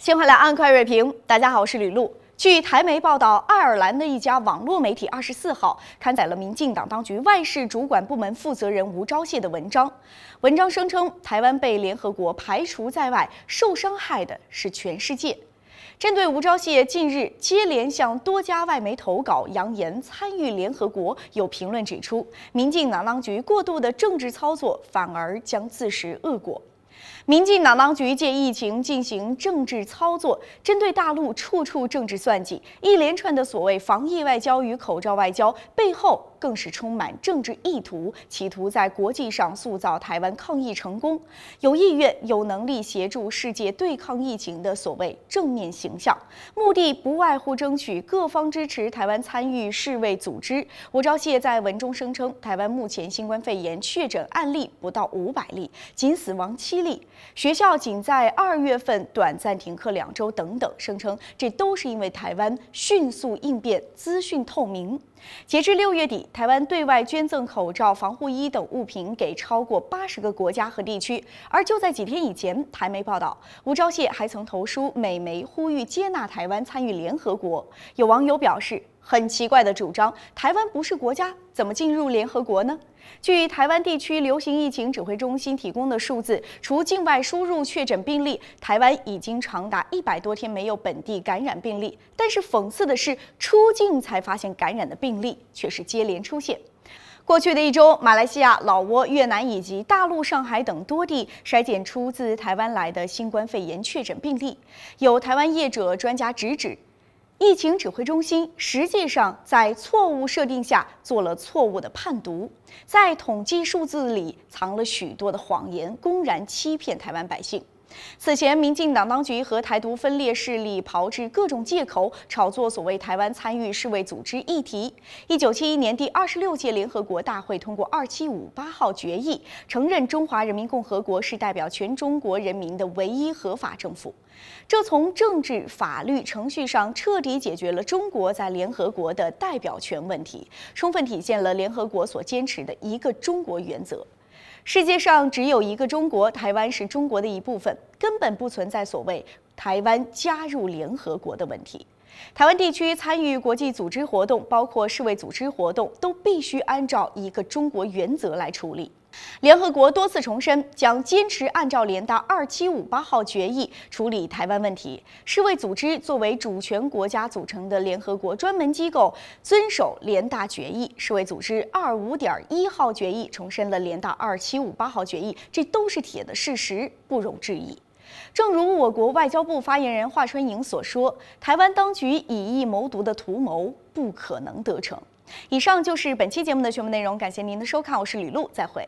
先回来按快锐评。大家好，我是吕璐。据台媒报道，爱尔兰的一家网络媒体二十四号刊载了民进党当局外事主管部门负责人吴钊燮的文章。文章声称，台湾被联合国排除在外，受伤害的是全世界。针对吴钊燮近日接连向多家外媒投稿，扬言参与联合国，有评论指出，民进党当局过度的政治操作，反而将自食恶果。民进党当局借疫情进行政治操作，针对大陆处处政治算计，一连串的所谓“防疫外交”与“口罩外交”背后。更是充满政治意图，企图在国际上塑造台湾抗疫成功、有意愿、有能力协助世界对抗疫情的所谓正面形象，目的不外乎争取各方支持台湾参与世卫组织。吴钊燮在文中声称，台湾目前新冠肺炎确诊案例不到五百例，仅死亡七例，学校仅在二月份短暂停课两周等等，声称这都是因为台湾迅速应变、资讯透明。截至六月底，台湾对外捐赠口罩、防护衣等物品给超过八十个国家和地区。而就在几天以前，台媒报道，吴钊燮还曾投书美媒，呼吁接纳台湾参与联合国。有网友表示。很奇怪的主张，台湾不是国家，怎么进入联合国呢？据台湾地区流行疫情指挥中心提供的数字，除境外输入确诊病例，台湾已经长达一百多天没有本地感染病例。但是讽刺的是，出境才发现感染的病例却是接连出现。过去的一周，马来西亚、老挝、越南以及大陆上海等多地筛检出自台湾来的新冠肺炎确诊病例。有台湾业者专家直指。疫情指挥中心实际上在错误设定下做了错误的判读，在统计数字里藏了许多的谎言，公然欺骗台湾百姓。此前，民进党当局和台独分裂势力炮制各种借口，炒作所谓台湾参与世卫组织议题。一九七一年，第二十六届联合国大会通过二七五八号决议，承认中华人民共和国是代表全中国人民的唯一合法政府。这从政治、法律、程序上彻底解决了中国在联合国的代表权问题，充分体现了联合国所坚持的一个中国原则。世界上只有一个中国，台湾是中国的一部分，根本不存在所谓台湾加入联合国的问题。台湾地区参与国际组织活动，包括世卫组织活动，都必须按照一个中国原则来处理。联合国多次重申将坚持按照联大二七五八号决议处理台湾问题。世卫组织作为主权国家组成的联合国专门机构，遵守联大决议。世卫组织二五点一号决议重申了联大二七五八号决议，这都是铁的事实，不容置疑。正如我国外交部发言人华春莹所说，台湾当局以意谋独的图谋不可能得逞。以上就是本期节目的全部内容，感谢您的收看，我是李璐，再会。